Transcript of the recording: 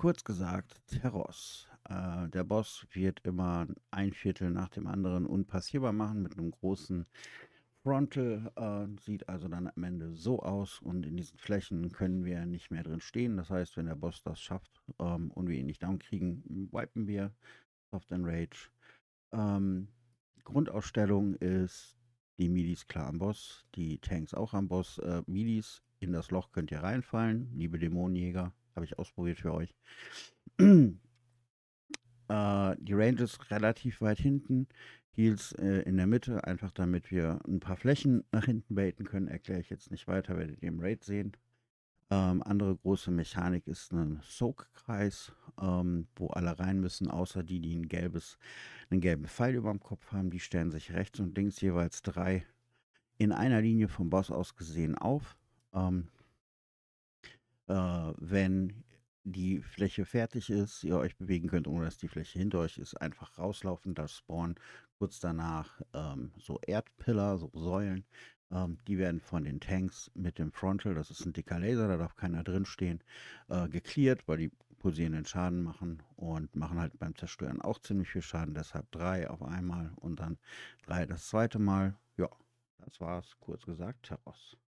Kurz gesagt, Terros. Äh, der Boss wird immer ein Viertel nach dem anderen unpassierbar machen mit einem großen Frontal. Äh, sieht also dann am Ende so aus und in diesen Flächen können wir nicht mehr drin stehen. Das heißt, wenn der Boss das schafft ähm, und wir ihn nicht down kriegen, wipen wir Soft and Rage. Ähm, Grundausstellung ist die Midis klar am Boss, die Tanks auch am Boss. Äh, Midis in das Loch könnt ihr reinfallen, liebe Dämonenjäger. Habe ich ausprobiert für euch. äh, die Range ist relativ weit hinten. Heels äh, in der Mitte, einfach damit wir ein paar Flächen nach hinten baiten können. Erkläre ich jetzt nicht weiter, werdet ihr im Raid sehen. Ähm, andere große Mechanik ist ein Soak-Kreis, ähm, wo alle rein müssen, außer die, die ein gelbes, einen gelben Pfeil über dem Kopf haben. Die stellen sich rechts und links jeweils drei in einer Linie vom Boss aus gesehen auf. Ähm, äh, wenn die Fläche fertig ist, ihr euch bewegen könnt, ohne dass die Fläche hinter euch ist, einfach rauslaufen, da spawnen kurz danach ähm, so Erdpiller, so Säulen. Ähm, die werden von den Tanks mit dem Frontal, das ist ein dicker Laser, da darf keiner drinstehen, äh, geklärt, weil die pulsierenden Schaden machen und machen halt beim Zerstören auch ziemlich viel Schaden. Deshalb drei auf einmal und dann drei das zweite Mal. Ja, das war's, kurz gesagt, Terros.